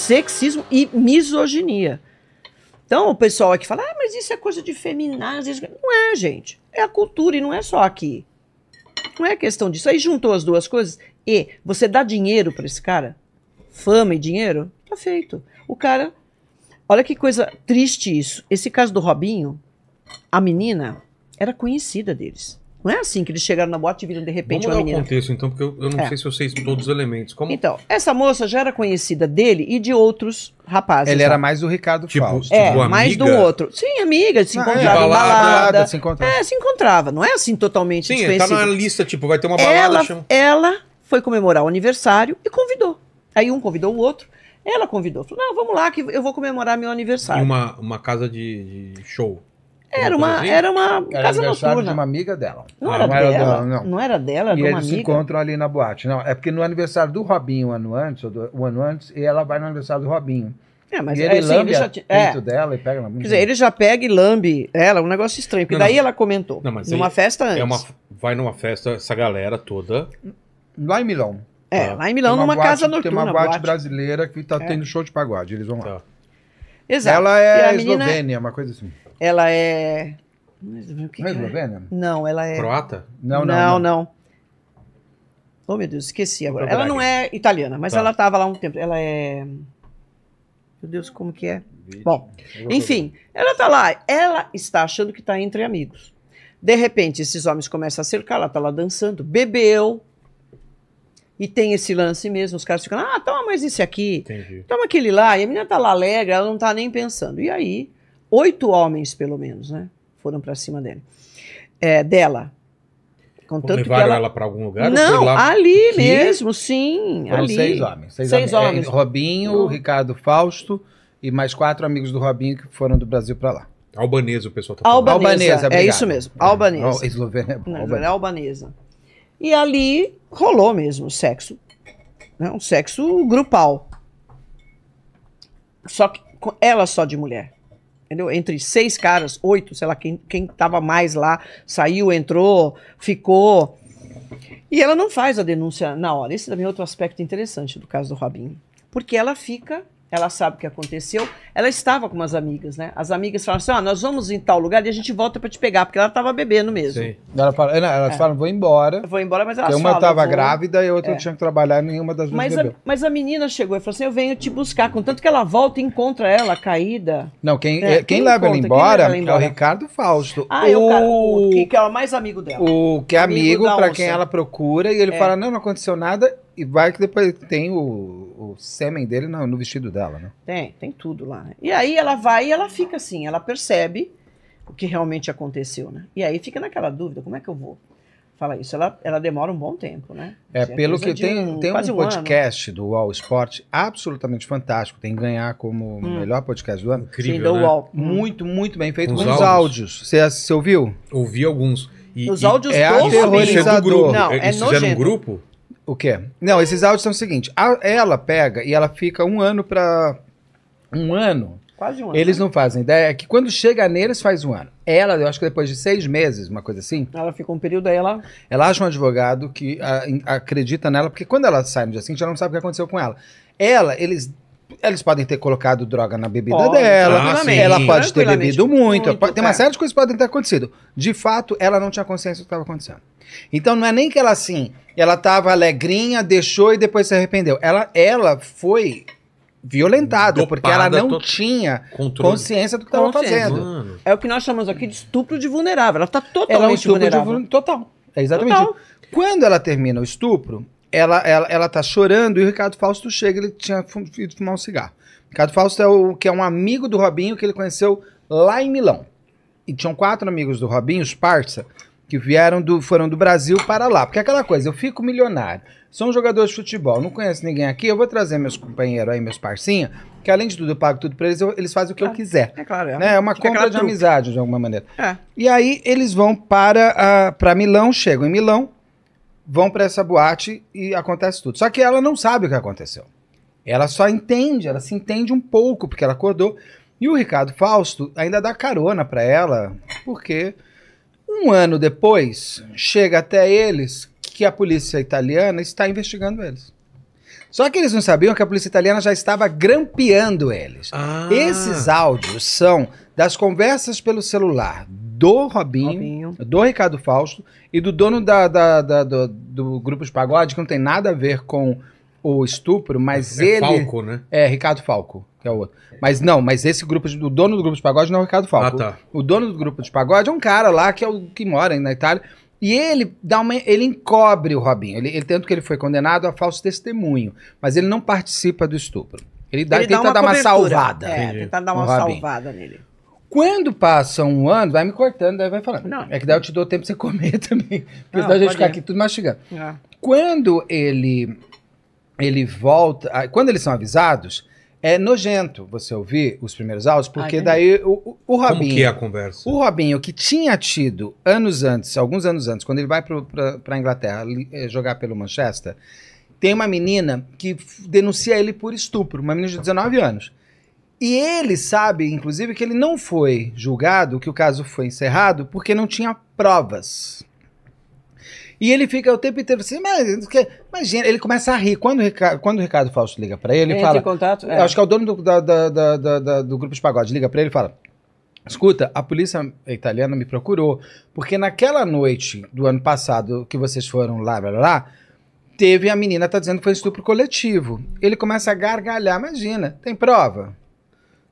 sexismo e misoginia. Então o pessoal aqui fala, ah, mas isso é coisa de feminazes. Não é, gente. É a cultura e não é só aqui. Não é questão disso. Aí juntou as duas coisas e você dá dinheiro para esse cara, fama e dinheiro, tá feito. O cara, olha que coisa triste isso. Esse caso do Robinho, a menina era conhecida deles. Não é assim que eles chegaram na boate e viram de repente Vamos uma menina. contexto, então, porque eu, eu não é. sei se eu sei todos os elementos. Como... Então, essa moça já era conhecida dele e de outros rapazes. Ele era mais do Ricardo tipo, Fausto. Tipo é, mais do outro. Sim, amiga, se encontrava ah, é. balada, balada, se encontrava. É, se encontrava. Não é assim totalmente Sim, tá desconhecido. Sim, tá na lista, tipo, vai ter uma balada. Ela, chama... ela foi comemorar o aniversário e convidou. Aí um convidou o outro. Ela convidou, falou: não, vamos lá que eu vou comemorar meu aniversário. Em uma, uma casa de, de show. Era uma, assim? era uma era casa aniversário noturna. de uma amiga dela. Não, não era, não era dela, dela, não. Não era dela, era e eles amiga. se encontram ali na boate. Não, é porque no aniversário do Robinho, um ano antes, ou do, um ano antes, e ela vai no aniversário do Robinho. É, mas e é, ele assim, lambe ele já t... é. dela e pega Quer dizer, ele já pega e lambe ela, um negócio estranho. Porque não, daí não. ela comentou. Não, mas numa festa antes. É uma, vai numa festa, essa galera toda. Lá em Milão. É, ah. lá em Milão, numa boate, casa noturna. Tem uma boate, boate. brasileira que está é. tendo show de pagode, eles vão lá. Tá. Exato. Ela é eslovênia, uma coisa assim. Ela é. não é eslovênia? Não, ela é. Croata? Não, não. Não, não. Oh, meu Deus, esqueci agora. Ela não é italiana, mas tá. ela estava lá um tempo. Ela é. Meu Deus, como que é? Bom, enfim, ela está lá. Ela está achando que está entre amigos. De repente, esses homens começam a cercar, ela está lá dançando, bebeu. E tem esse lance mesmo, os caras ficam, ah, toma mais esse aqui, Entendi. toma aquele lá, e a menina está lá alegre, ela não está nem pensando. E aí, oito homens, pelo menos, né? Foram para cima dele. É, dela. Contanto Levaram ela, ela para algum lugar? Não, ali que... mesmo, sim. Foram ali. seis homens. Seis, seis homens. homens. É, Robinho, Ricardo Fausto e mais quatro amigos do Robinho que foram do Brasil para lá. Albanesa, o pessoal tá falando. Albanesa, Albanesa é isso mesmo. Albanesa. É. Eslovênia é bom. Não, Albanesa. É albanesa. E ali rolou mesmo sexo. Né? Um sexo grupal. Só que ela só de mulher entendeu? Entre seis caras, oito, sei lá, quem, quem tava mais lá, saiu, entrou, ficou. E ela não faz a denúncia na hora. Esse também é outro aspecto interessante do caso do Robinho. Porque ela fica ela sabe o que aconteceu. Ela estava com umas amigas, né? As amigas falaram assim: ó, ah, nós vamos em tal lugar e a gente volta para te pegar, porque ela estava bebendo mesmo. Sim. Ela fala, não, elas é. falam, vou embora. Eu vou embora, mas elas Uma estava vou... grávida e a outra é. tinha que trabalhar e nenhuma das duas mas bebeu. mas a menina chegou e falou assim: eu venho te buscar. Contanto que ela volta e encontra ela caída. Não, quem, é, é quem, quem, leva embora, quem, leva, ela embora é o Ricardo Fausto. Ah, é o... é o, cara, o que, é o mais amigo dela. O que é amigo, amigo para quem ela procura e ele é. fala: não, não aconteceu nada e vai que depois tem o sêmen dele no, no vestido dela, né? Tem, tem tudo lá. E aí ela vai e ela fica assim, ela percebe o que realmente aconteceu, né? E aí fica naquela dúvida, como é que eu vou? falar isso, ela, ela demora um bom tempo, né? É, assim, é pelo que tem, um, tem um, podcast do UOL Sport absolutamente fantástico, tem ganhar como hum. melhor podcast do ano. Incrível, Sim, né? Hum. muito, muito bem feito, Os com áudios. áudios. Você, você ouviu? Ouvi alguns. E, os áudios é, é do, do grupo. Não, é, isso é Um grupo? O quê? Não, esses áudios são o seguinte: a- ela pega e ela fica um ano pra. Um ano. Quase um ano. Eles né? não fazem ideia. É que quando chega neles, faz um ano. Ela, eu acho que depois de seis meses, uma coisa assim, Ela ficou um período aí, ela. ela acha um advogado que acredita nela, porque quando ela sai no dia seguinte, ela não sabe o que aconteceu com ela. Ela, eles. Eles podem ter colocado droga na bebida Pode, dela, ela pode ter bebido muito, muito, tem uma é. série de coisas que podem ter acontecido. De fato, ela não tinha consciência do que estava acontecendo. Então não é nem que ela assim, ela estava alegrinha, deixou e depois se arrependeu. Ela, ela foi violentada, Dopada, porque ela não tinha controle. consciência do que estava fazendo. Mano. É o que nós chamamos aqui de estupro de vulnerável. Ela está totalmente ela é um vulnerável. De Total. É exatamente Total. Isso. Quando ela termina o estupro, ela, ela, ela tá chorando e o Ricardo Fausto chega, ele tinha ido fumar um cigarro. Ricardo Fausto é o que é um amigo do Robinho que ele conheceu lá em Milão. E tinham quatro amigos do Robinho, os parça, que vieram do foram do Brasil para lá. Porque é aquela coisa, eu fico milionário, sou um jogador de futebol, não conheço ninguém aqui, eu vou trazer meus companheiros aí, meus parcinhos, que além de tudo eu pago tudo para eles, eu, eles fazem o que claro. eu é, quiser. É claro, é, né? é uma compra de truque. amizade de alguma maneira. É. E aí eles vão para para Milão, chegam em Milão, vão para essa boate e acontece tudo. Só que ela não sabe o que aconteceu. Ela só entende, ela se entende um pouco porque ela acordou. E o Ricardo Fausto ainda dá carona para ela, porque um ano depois, chega até eles que a polícia italiana está investigando eles. Só que eles não sabiam que a polícia italiana já estava grampeando eles. Ah. Esses áudios são das conversas pelo celular do Robinho, Robinho. do Ricardo Fausto e do dono da, da, da, do, do grupo de pagode, que não tem nada a ver com o estupro, mas é, é ele. Falco, né? É, Ricardo Falco, que é o outro. Mas não, mas esse grupo, de, o dono do grupo de pagode não é o Ricardo Falco. Ah, tá. O dono do grupo de pagode é um cara lá que é o que mora na Itália. E ele dá uma, ele encobre o Robinho. Ele, ele tanto que ele foi condenado a falso testemunho, mas ele não participa do estupro. Ele, dá, ele tenta dá dar uma salvada. É, tentar dar uma salvada nele. Quando passa um ano, vai me cortando, daí vai falando. Não. É que daí eu te dou tempo pra você comer também. Porque senão a gente ficar aqui tudo mastigando. É. Quando ele ele volta. Ah, quando eles são avisados, é nojento você ouvir os primeiros áudios, ah, porque é daí o, o, o Robinho. Como que é a conversa? O Robinho, que tinha tido anos antes, alguns anos antes, quando ele vai para a Inglaterra eh, jogar pelo Manchester, tem uma menina que denuncia ele por estupro, uma menina de 19 anos. E ele sabe, inclusive, que ele não foi julgado, que o caso foi encerrado, porque não tinha provas. E ele fica o tempo inteiro assim, mas, imagina, ele começa a rir. Quando o Ricardo, quando o Ricardo Fausto liga pra ele, ele fala. Contato, é. Acho que é o dono do, da, da, da, do grupo de pagode, liga pra ele e fala. Escuta, a polícia italiana me procurou, porque naquela noite do ano passado que vocês foram lá, blá, blá, blá teve a menina tá dizendo que foi estupro coletivo. Ele começa a gargalhar, imagina, tem prova?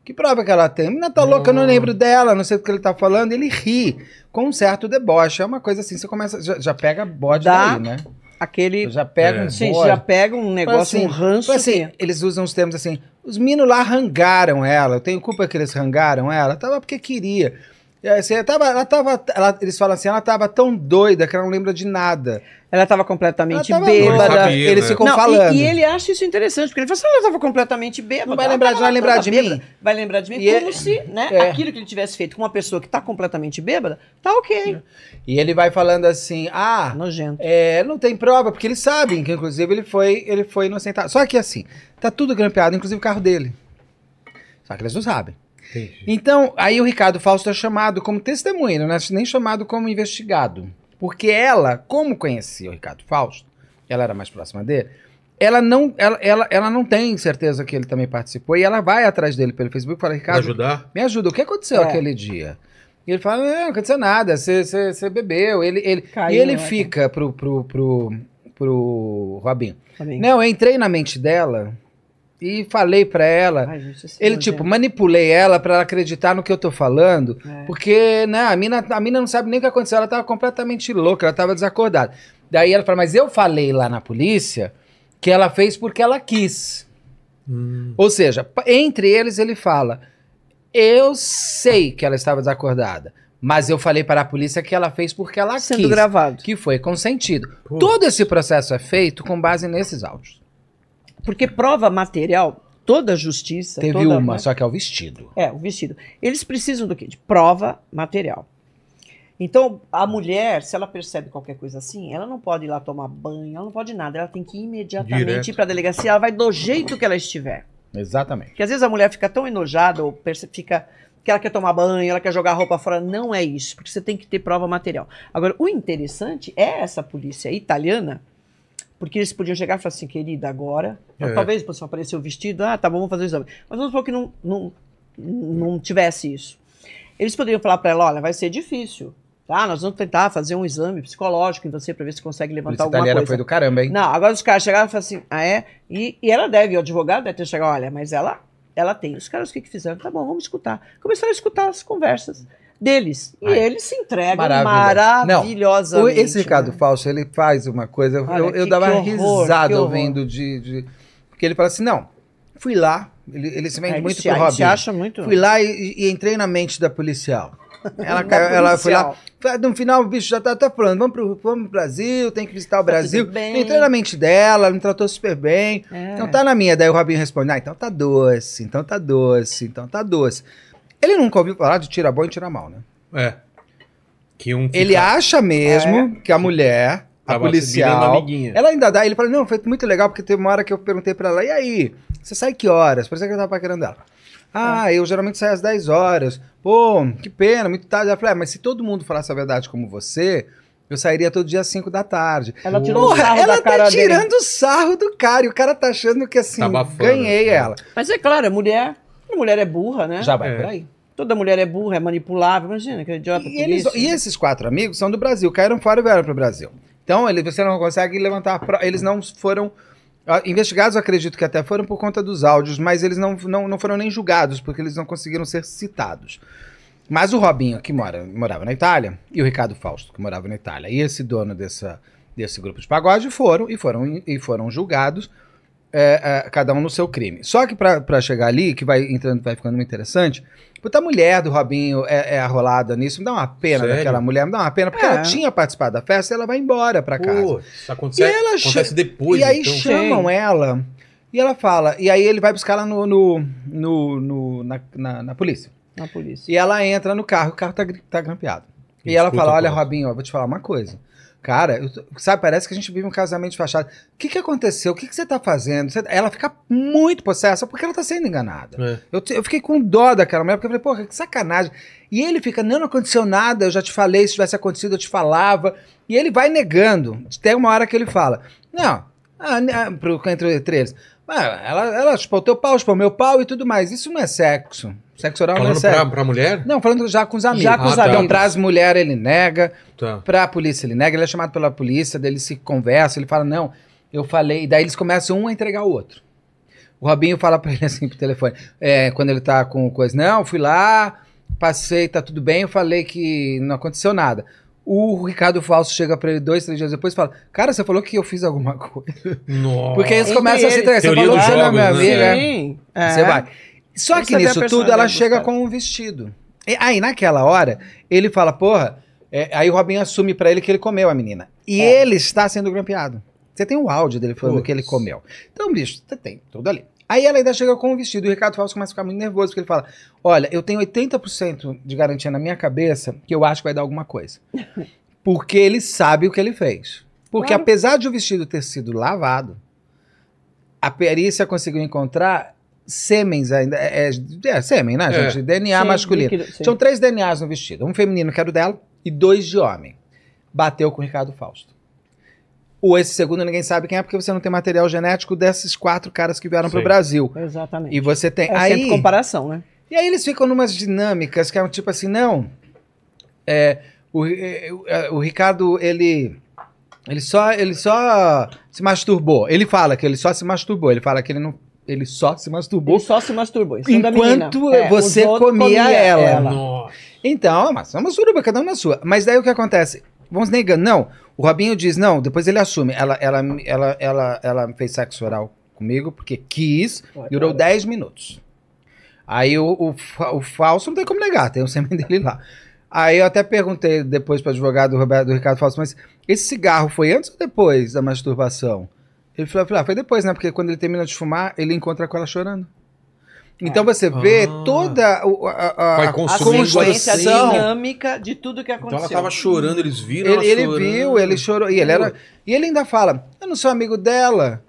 Que prova que ela tem? A menina tá louca, eu não lembro dela, não sei o que ele tá falando. Ele ri com um certo deboche. É uma coisa assim, você começa, já, já pega bode Dá. daí, né? Aquele. já pega é. um Sim, já pega um negócio, assim, um ranço. Assim, que... Eles usam os termos assim. Os meninos lá rangaram ela. Eu tenho culpa que eles rangaram ela. Tava porque queria ela é, tava, ela tava, ela, eles falam assim, ela tava tão doida que ela não lembra de nada. Ela tava completamente ela tava bêbada. Sabia, eles né? ficam não, falando. E, e, ele acha isso interessante, porque ele fala assim, ela tava completamente bêbada. Não vai lembrar, ela, vai lembrar de bêbada, mim? Vai lembrar de mim e é- como se né, é. aquilo que ele tivesse feito com uma pessoa que tá completamente bêbada, tá ok. E ele vai falando assim, ah... Nojento. É, não tem prova, porque eles sabem que, inclusive, ele foi, ele foi inocentado. Só que assim, tá tudo grampeado, inclusive o carro dele. Só que eles não sabem. Entendi. Então, aí o Ricardo Fausto é chamado como testemunha, não é nem chamado como investigado. Porque ela, como conhecia o Ricardo Fausto, ela era mais próxima dele, ela não, ela, ela, ela não tem certeza que ele também participou e ela vai atrás dele pelo Facebook e fala, Ricardo, me, ajudar? me ajuda, o que aconteceu é. aquele dia? E ele fala, não, não aconteceu nada, você bebeu. Ele, ele, Caiu, e ele né? fica pro, pro, pro, pro Robin. Robin. Não, eu entrei na mente dela e falei para ela. Ai, gente, ele, tipo, manipulei ela para ela acreditar no que eu tô falando, é. porque, né, a mina, a mina não sabe nem o que aconteceu, ela tava completamente louca, ela tava desacordada. Daí ela fala, mas eu falei lá na polícia que ela fez porque ela quis. Hum. Ou seja, entre eles ele fala, eu sei que ela estava desacordada, mas eu falei para a polícia que ela fez porque ela Sendo quis. Sendo gravado. Que foi consentido. Todo esse processo é feito com base nesses áudios. Porque prova material, toda justiça. Teve toda, uma, né? só que é o vestido. É, o vestido. Eles precisam do quê? De prova material. Então, a mulher, se ela percebe qualquer coisa assim, ela não pode ir lá tomar banho, ela não pode nada, ela tem que ir imediatamente Direto. ir para a delegacia, ela vai do jeito que ela estiver. Exatamente. Porque às vezes a mulher fica tão enojada ou fica que ela quer tomar banho, ela quer jogar roupa fora. Não é isso, porque você tem que ter prova material. Agora, o interessante é essa polícia italiana porque eles podiam chegar e falar assim, querida, agora. É. Talvez o pessoal apareceu vestido, ah, tá bom, vamos fazer o exame. Mas vamos supor que não, não, não tivesse isso. Eles poderiam falar para ela: olha, vai ser difícil. Tá, nós vamos tentar fazer um exame psicológico em você para ver se consegue levantar alguma coisa. foi do caramba, hein? Não, agora os caras chegaram e falaram assim, ah, é? E, e ela deve, o advogado deve ter chegado, olha, mas ela ela tem. Os caras o que, que fizeram? Tá bom, vamos escutar. Começaram a escutar as conversas deles. E Ai, eles se entregam maravilhosamente. Não, esse né? Ricardo né? Falso, ele faz uma coisa. Olha, eu, eu que, dava que horror, risada ouvindo de, de, Porque ele fala assim: não, fui lá. Ele, ele se vende ah, é, muito pro Robin. Se acha muito. Fui lá e, e entrei na mente da policial. Ela, caiu, ela foi lá. No final, o bicho já tá, tá falando: vamos pro, vamos pro Brasil, tem que visitar o tá Brasil. Entrei na mente dela, me tratou super bem. É. Então tá na minha. Daí o Robin responde: ah, então tá doce, então tá doce, então tá doce. Ele nunca ouviu falar de tira bom e tira mal, né? É. Que um fica... Ele tá- acha mesmo ah, é. que a mulher, a policial, ela ainda dá, ele fala, não, foi muito legal, porque teve uma hora que eu perguntei pra ela, e aí, você sai que horas? Por isso é que eu tava paquerando ela. Ah, ah. eu geralmente saio às 10 horas. Pô, que pena, muito tarde. Ela falou, é, mas se todo mundo falasse a verdade como você, eu sairia todo dia às 5 da tarde. Ela tirou Porra, sarro ela da tá tirando o sarro do cara. E o cara tá achando que assim, tá ganhei né? ela. Mas é claro, é mulher. Toda mulher é burra, né? Já vai é. por aí. Toda mulher é burra, é manipulável, imagina, que idiota. E, eles, isso, e né? esses quatro amigos são do Brasil, caíram fora e vieram para o Brasil. Então, ele, você não consegue levantar. Eles não foram. Investigados, acredito que até foram por conta dos áudios, mas eles não, não, não foram nem julgados, porque eles não conseguiram ser citados. Mas o Robinho, que mora, morava na Itália, e o Ricardo Fausto, que morava na Itália, e esse dono dessa, desse grupo de pagode foram e foram, e foram julgados é, é, cada um no seu crime. Só que para chegar ali, que vai entrando, vai ficando muito interessante, puta, a mulher do Robinho é, é arrolada nisso, me dá uma pena Sério? daquela mulher, me dá uma pena, porque ela é. tinha participado da festa e ela vai embora pra casa. Pô, isso acontece, e ela acontece depois. E aí então. chamam Sim. ela e ela fala, e aí ele vai buscar ela no, no, no, no na, na, na, polícia. Na polícia. E ela entra no carro, o carro tá, tá grampeado. E, e ela fala, olha, Robinho, eu vou te falar uma coisa. Cara, sabe, parece que a gente vive um casamento de fachada. O que, que aconteceu? O que, que você tá fazendo? Você, ela fica muito possessa porque ela tá sendo enganada. É. Eu, eu, fiquei com dó daquela mulher, porque eu falei, porra, que sacanagem. E ele fica, não, não aconteceu nada, eu já te falei, se tivesse acontecido eu te falava. E ele vai negando. Tem uma hora que ele fala, não, ah, ah entre, entre eles, ah, ela, ela chupou teu pau, chupou meu pau e tudo mais. Isso não é sexo. Sexo oral falando não é sério. Pra, pra mulher? Não, falando já com os amigos. Ah, já com ah, os tá. amigos. Então, pras mulher ele nega, tá. pra polícia ele nega, ele é chamado pela polícia, daí ele se conversa, ele fala, não, eu falei, daí eles começam um a entregar o outro. O Robinho fala pra ele assim pro telefone, é, quando ele tá com coisa, não, fui lá, passei, tá tudo bem, eu falei que não aconteceu nada. O Ricardo Falso chega pra ele dois, três dias depois e fala: Cara, você falou que eu fiz alguma coisa. Nossa. Porque eles começam a se entregar. Você falou que você não é minha né? amiga. Sim. Você é. vai. Só que nisso tudo ela chega com um vestido. E, aí naquela hora ele fala, porra, é, aí o Robin assume para ele que ele comeu a menina. E é. ele está sendo grampeado. Você tem um áudio dele falando Putz. que ele comeu. Então, bicho, você tem tudo ali. Aí ela ainda chega com o um vestido e o Ricardo Falso começa a ficar muito nervoso, porque ele fala: Olha, eu tenho 80% de garantia na minha cabeça que eu acho que vai dar alguma coisa. Porque ele sabe o que ele fez. Porque claro. apesar de o vestido ter sido lavado, a perícia conseguiu encontrar sêmens ainda. É é, é, é sêmen, né, é. gente? DNA sim, masculino. Líquido, Tinham três DNAs no vestido. Um feminino, que era é o dela, e dois de homem. Bateu com o Ricardo Fausto. O esse segundo ninguém sabe quem é, porque você não tem material genético desses quatro caras que vieram para o Brasil. Exatamente. E você tem. É aí, sempre comparação, né? E aí eles ficam numas dinâmicas que é um tipo assim, não. É, o, o, o Ricardo, ele. Ele só, ele só se masturbou. Ele fala que ele só se masturbou. Ele fala que ele não ele só se masturbou. Ele só se masturbou. Enquanto é, você comia, comia, ela. ela. Então, mas é uma suruba, cada uma sua. Mas daí o que acontece? Vamos negando. Não, o Robinho diz, não, depois ele assume. Ela, ela, ela, ela, ela fez sexo oral comigo porque quis, Olha, durou 10 minutos. Aí o, o, o, falso não tem como negar, tem o sêmen dele lá. Aí eu até perguntei depois para o advogado Roberto, do Ricardo Falso, mas esse cigarro foi antes ou depois da masturbação? Ele falou, ah, foi depois, né? Porque quando ele termina de fumar, ele encontra com ela chorando. Então ah. você vê ah. toda a, a, a, a assim. dinâmica de tudo que aconteceu. Então ela estava chorando, eles viram ele, ele chorando. viu, ele chorou. E ele, era, e ele ainda fala: Eu não sou amigo dela.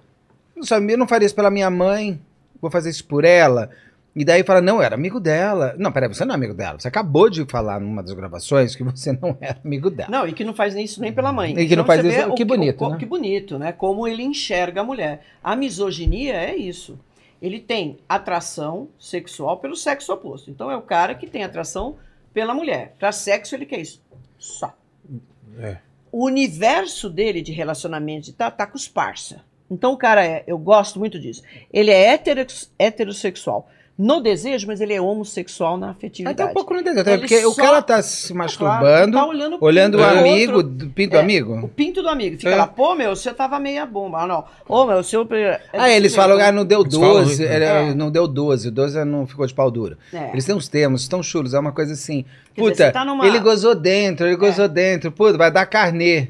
Eu não, sou, eu não faria isso pela minha mãe. Vou fazer isso por ela. E daí fala, não, eu era amigo dela. Não, peraí, você não é amigo dela. Você acabou de falar numa das gravações que você não era amigo dela. Não, e que não faz nem isso nem pela mãe. E que não então, faz isso, que bonito, né? Que bonito, né? Como ele enxerga a mulher. A misoginia é isso. Ele tem atração sexual pelo sexo oposto. Então é o cara que tem atração pela mulher. Para sexo ele quer isso. Só. É. O universo dele de relacionamento tá, tá com os parça. Então o cara é, eu gosto muito disso. Ele é heterossexual no desejo, mas ele é homossexual na afetividade. Até um pouco no desejo, Até porque só... o cara tá se tá masturbando, tá olhando, olhando o, amigo, outro... o pinto do é, amigo? O pinto do amigo. Fica é. lá, pô, meu, você tava meia bomba. Ah, não. Ô, meu, seu... É ah, eles falam, ah, não deu 12, né? é. não deu 12, 12 não ficou de pau duro. É. Eles têm uns termos estão chulos, é uma coisa assim, puta, dizer, tá numa... ele gozou dentro, ele gozou é. dentro, puta, vai dar carnê,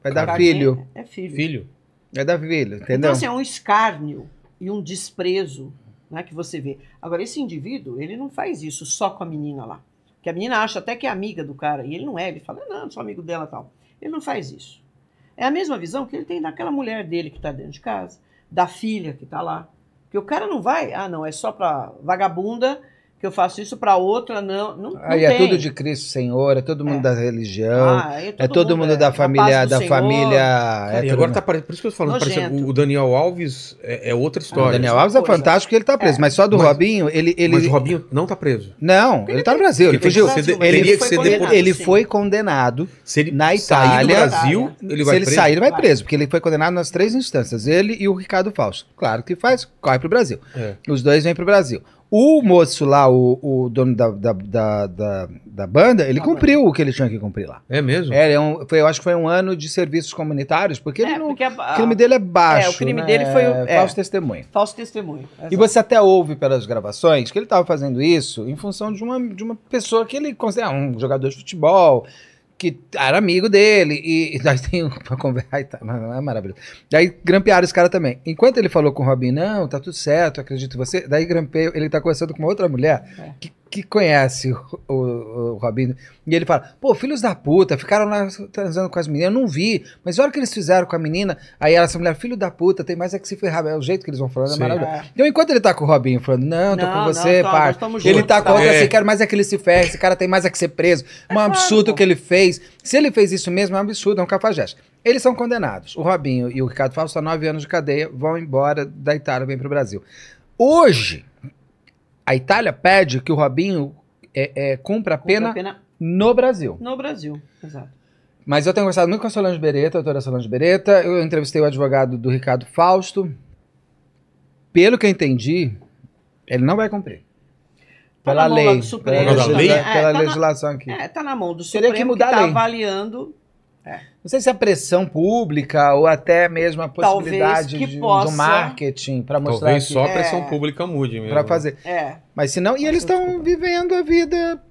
vai carnê dar filho. É filho. Filho. Vai dar filho, entendeu? Então, assim, é um escárnio e um desprezo né, que você vê. Agora, esse indivíduo, ele não faz isso só com a menina lá. Que a menina acha até que é amiga do cara, e ele não é, ele fala, não, sou amigo dela tal. Ele não faz isso. É a mesma visão que ele tem daquela mulher dele que está dentro de casa, da filha que está lá. Porque o cara não vai, ah, não, é só para vagabunda que eu faço isso para outra, não. não, não Aí é tem. tudo de Cristo Senhor, é todo mundo é. da religião, ah, é, é todo, é todo mundo, mundo da é, é família. Da família e agora tá Por isso que eu tô falando, parece, o Daniel Alves é, outra história. o Daniel Alves é fantástico ele tá preso, mas só do mas, Robinho, ele, ele. Mas o Robinho não tá preso. Não, ele, ele tá no Brasil, ele, fugiu. ele, ele, foi, condenado, ele foi condenado se ele na Itália. Sair do Brasil, ele vai se ele preso? sair, ele vai preso, porque ele foi condenado nas três instâncias, ele e o Ricardo Falso Claro que faz, corre pro Brasil. Os dois vêm pro Brasil. O moço lá, o, o dono da, da, da, da, da banda, ele ah, cumpriu o que ele tinha que cumprir lá. É mesmo? É, um, foi, eu acho que foi um ano de serviços comunitários, porque, é, não, porque a, a, o crime dele é baixo. É, o crime né? dele foi. O, é, é. falso testemunho. Falso testemunho. E você até ouve pelas gravações que ele estava fazendo isso em função de uma, de uma pessoa que ele considera um jogador de futebol, que era amigo dele, e, e nós tem uma conversa, tá, é maravilhoso. Daí grampearam os cara também. Enquanto ele falou com o Robin, não, tá tudo certo, acredito em você, daí grampeou ele tá conversando com uma outra mulher, é. que que conhece o, o, o, Robinho, e ele fala, pô, filhos da puta, ficaram lá transando com as meninas, eu não vi, mas olha o que eles fizeram com a menina, aí ela, essa mulher, filho da puta, tem mais é que se ferrar, é o jeito que eles vão falando, é maravilhoso. É. Então, enquanto ele tá com o Robinho, falando, não, tô não, com você, não, par, ele juntos, tá, tá. com o é. assim, quero mais é que ele se ferre, esse cara tem mais é que ser preso, um é absurdo o que ele fez, se ele fez isso mesmo, é um absurdo, é um cafajeste. Eles são condenados, o Robinho e o Ricardo Falso a nove anos de cadeia, vão embora da Itália, vêm pro Brasil. Hoje, a Itália pede que o Robinho é, é, cumpra, a pena, pena, no Brasil. No Brasil, exato. Mas eu tenho conversado muito com a Solange Beretta, a doutora Solange Beretta. Eu entrevistei o advogado do Ricardo Fausto. Pelo que eu entendi, ele não vai cumprir. Tá pela lei. pela, lei, é, pela tá legislação aqui. É, tá na mão do Supremo Teria que, mudar que tá a lei. avaliando é. Não sei se a é pressão pública ou até mesmo a possibilidade de, possa... do marketing para mostrar Talvez que... só a é. pressão é. pública mude mesmo. Para né? fazer. É. Mas se não... E eles estão vivendo a vida...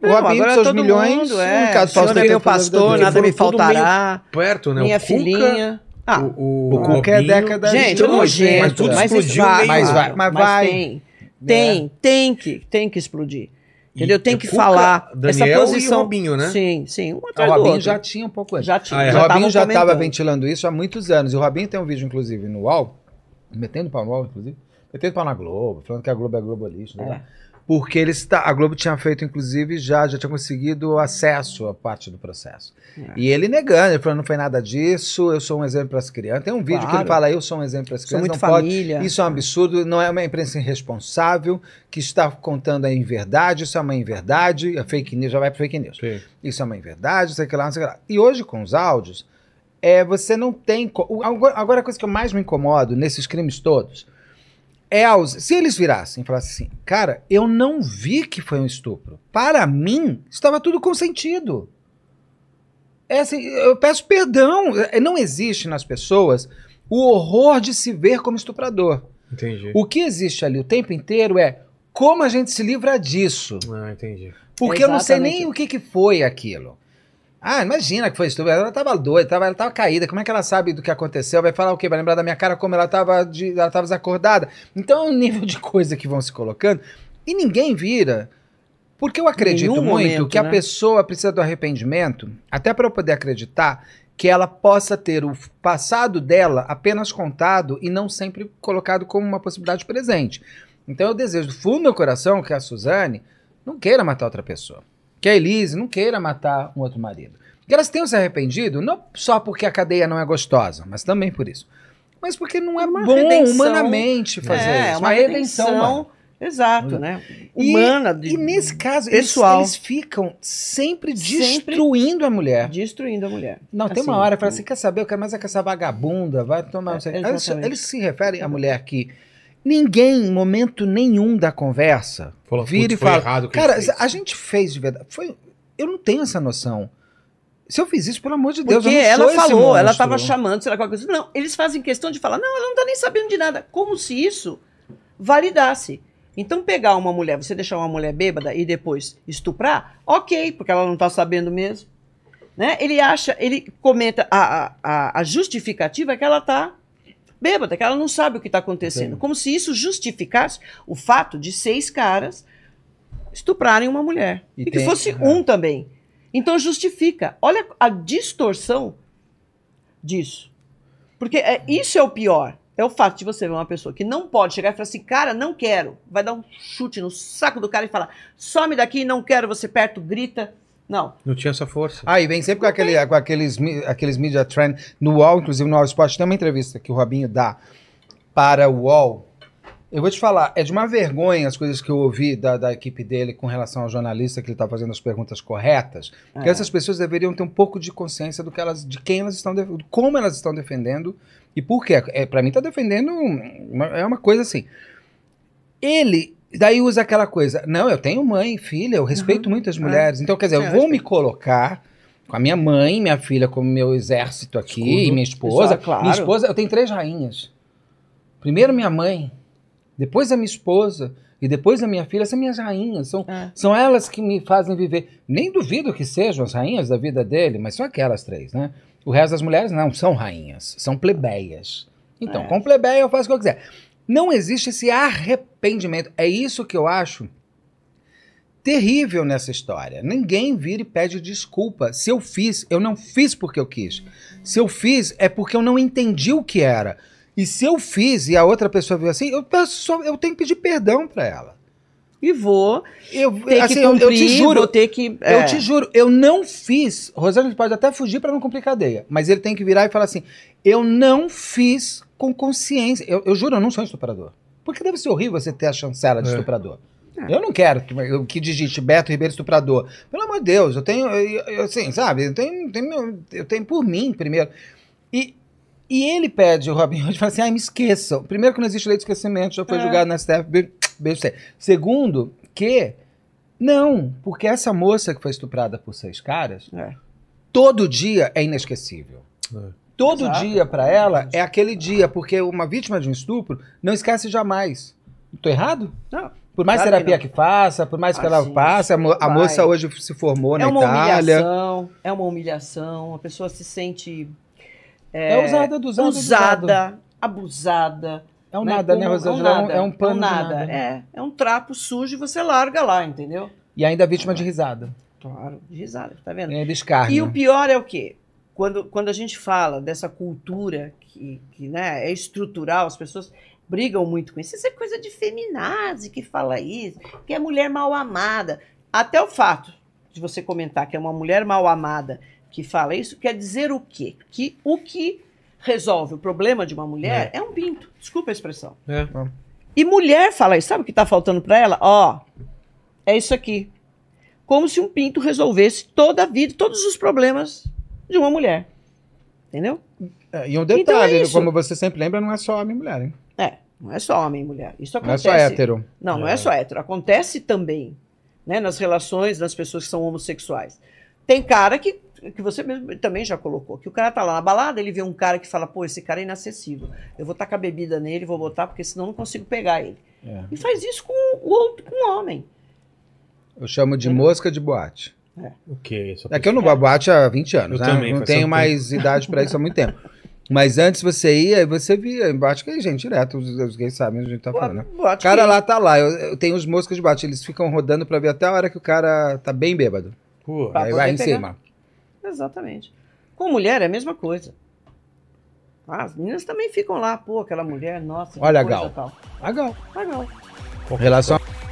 Não, o Robinho agora seus todo milhões, mundo, é. O Senhor é meu pastor, nada me faltará. Perto, né? Minha filhinha. Ah, o, o, o Cuca é década Gente, de nojento, mas tudo né? mas explodiu. Vai, mas vai, mas vai. Mas tem, tem, né? tem que, tem que explodir. Entendeu? Tem é que falar. Daniel essa posição. E Robinho, né? Sim, sim. Um ah, atrás o Robinho já tinha um pouco antes. Já tinha. Ah, é. já o Robinho já estava ventilando isso há muitos anos. E o Robinho tem um vídeo, inclusive, no UOL, metendo pau no UOL, inclusive, metendo pau na Globo, falando que a Globo é globalista. Né? É porque eles tá, a Globo tinha feito, inclusive, já, já tinha conseguido acesso a parte do processo. É. E ele negando, ele falou: não foi nada disso, eu sou um exemplo para as crianças. Tem um vídeo claro. que ele fala, eu sou um exemplo para as crianças, não família. pode. Isso é um absurdo, não é uma imprensa irresponsável, que está contando a inverdade, isso é uma inverdade, a fake news já vai para fake news. Sim. Isso é uma inverdade, sei é que lá, não sei que lá. E hoje, com os áudios, é, você não tem. Agora, a coisa que eu mais me incomodo nesses crimes todos é se eles virassem e falassem assim, cara, eu não vi que foi um estupro. Para mim, estava tudo consentido. É assim, eu peço perdão. É, não existe nas pessoas o horror de se ver como estuprador. Entendi. O que existe ali o tempo inteiro é como a gente se livra disso. Ah, entendi. Porque eu não sei nem o que, que foi aquilo. Ah, imagina que foi estúpido. Ela tava doida, tava, ela tava caída. Como é que ela sabe do que aconteceu? Vai falar o quê? Vai lembrar da minha cara como ela tava, de, ela tava desacordada. Então é um nível de coisa que vão se colocando. E ninguém vira. Porque eu acredito Nenhum muito momento, que né? a pessoa precisa do arrependimento, até para eu poder acreditar que ela possa ter o passado dela apenas contado e não sempre colocado como uma possibilidade presente. Então eu desejo do fundo do meu coração que a Suzane não queira matar outra pessoa que a Elise não queira matar um outro marido. Que elas tenham se arrependido, não só porque a cadeia não é gostosa, mas também por isso. Mas porque não é uma bom redenção. humanamente fazer é, isso. Uma, uma redenção. redenção Exato, né? Humana. E, de, e nesse caso, pessoal. Eles, eles ficam sempre destruindo sempre a mulher. Destruindo a mulher. Não, tem uma assim, hora que fala assim: quer saber? Eu quero mais é que essa vagabunda, vai tomar. É, eles, eles se referem à mulher que Ninguém, em momento nenhum da conversa, vira e fala. Errado cara, a gente fez de verdade. Foi, eu não tenho essa noção. Se eu fiz isso, pelo amor de Deus, Porque eu não ela sou falou, ela estava chamando, sei lá qual coisa. Não, eles fazem questão de falar, não, ela não tá nem sabendo de nada. Como se isso validasse. Então, pegar uma mulher, você deixar uma mulher bêbada e depois estuprar, ok, porque ela não está sabendo mesmo. Né? Ele acha, ele comenta, a, a, a justificativa é que ela está bêbada, que ela não sabe o que está acontecendo. Como se isso justificasse o fato de seis caras estuprarem uma mulher. E, e tem, que fosse um também. Então justifica. Olha a distorção disso. Porque é, isso é o pior. É o fato de você ver uma pessoa que não pode chegar e falar assim, cara, não quero. Vai dar um chute no saco do cara e falar, some daqui, não quero você perto, grita. Não. Não tinha essa força. Ah, e vem sempre com, aquele, com aqueles, aqueles media trend. No UOL, inclusive no UOL Esporte, tem uma entrevista que o Robinho dá para o UOL. Eu vou te falar, é de uma vergonha as coisas que eu ouvi da, da equipe dele com relação ao jornalista que ele está fazendo as perguntas corretas. É. Que essas pessoas deveriam ter um pouco de consciência do que elas, de quem elas estão, como elas estão defendendo e por quê. É, para mim está defendendo uma, é uma coisa assim. Ele e daí usa aquela coisa, não, eu tenho mãe, filha, eu respeito uhum. muito as é. mulheres. Então, quer dizer, eu vou me colocar com a minha mãe, minha filha, como meu exército aqui, Escudo. e minha esposa. Exato, claro. Minha esposa, eu tenho três rainhas. Primeiro minha mãe, depois a minha esposa, e depois a minha filha, são minhas rainhas, são, é. são elas que me fazem viver. Nem duvido que sejam as rainhas da vida dele, mas são aquelas três, né? O resto das mulheres não são rainhas, são plebeias. Então, é. com plebeia eu faço o que eu quiser. Não existe esse arrependimento. É isso que eu acho terrível nessa história. Ninguém vira e pede desculpa. Se eu fiz, eu não fiz porque eu quis. Se eu fiz, é porque eu não entendi o que era. E se eu fiz e a outra pessoa viu assim, eu, peço eu tenho que pedir perdão para ela. E vou. Eu, ter assim, que cumprir, eu, eu te juro. Vou ter que, é. Eu te juro, eu não fiz. Rosângela pode até fugir para não cumprir cadeia, mas ele tem que virar e falar assim: eu não fiz com consciência. Eu, eu juro, eu não sou estuprador. Porque deve ser horrível você ter a chancela de é. estuprador. É. Eu não quero que, que digite Beto Ribeiro estuprador. Pelo amor de Deus, eu tenho, eu, eu, assim, sabe? Eu tenho, tenho, eu tenho por mim primeiro. E, e ele pede, o Robin Hood, fala assim: ah, me esqueçam. Primeiro, que não existe lei de esquecimento, já foi é. julgado na STF, beijo, beijo você. Segundo, que não, porque essa moça que foi estuprada por seis caras, é. todo dia é inesquecível. É. Todo Exato. dia para ela é aquele dia, porque uma vítima de um estupro não esquece jamais. Estou errado? Não. Por mais claro terapia que, que, faça, por mais que ela passe, ah, a, mo a moça hoje se formou é na Itália. É uma humilhação, é uma humilhação, a pessoa se sente é, é usada, usada, usada, abusada. É um né? nada, né, Rosângela? É um, nada, é um pano é um nada. nada. Né? É, é um trapo sujo e você larga lá, entendeu? E ainda vítima de risada. Claro, de risada, tá vendo? É descarga. E o pior é o quê? quando, quando a gente fala dessa cultura que, que né, é estrutural, as pessoas brigam muito com isso. Isso é coisa de feminazi que fala isso, que é mulher mal amada. Até o fato de você comentar que é uma mulher mal amada que fala isso, quer dizer o quê? Que o que resolve o problema de uma mulher é, é um pinto. Desculpa a expressão. É. E mulher fala isso. Sabe o que está faltando para ela? Ó, é isso aqui. Como se um pinto resolvesse toda a vida, todos os problemas de uma mulher. Entendeu? É, e um detalhe, então é como você sempre lembra, não é só homem e mulher, hein? É, não é só homem e mulher. Isso acontece. Não é só hétero. Não, não é, é, só hétero. Acontece também né, nas relações das pessoas que são homossexuais. Tem cara que, que você mesmo também já colocou, que o cara tá lá na balada, ele vê um cara que fala, pô, esse cara é inacessível. Eu vou tacar bebida nele, vou botar, porque senão não consigo pegar ele. É. E faz isso com o outro, com o homem. Eu chamo de mosca de boate. É. O que? É que eu não bato há 20 anos, eu né? Também, não tenho mais tempo. idade para isso há muito tempo. Mas antes você ia você via. Boate é gente, direto. Os, os gays sabem o que a gente tá falando. Né? O cara lá tá lá. Eu, eu tenho os moscas de boate. Eles ficam rodando pra ver até a hora que o cara tá bem bêbado. Pô, aí vai em pegar. cima. Exatamente. Com mulher é a mesma coisa. Ah, as meninas também ficam lá. Pô, aquela mulher, nossa. Olha a Gal. Tal. A Gal. A Gal. Relação.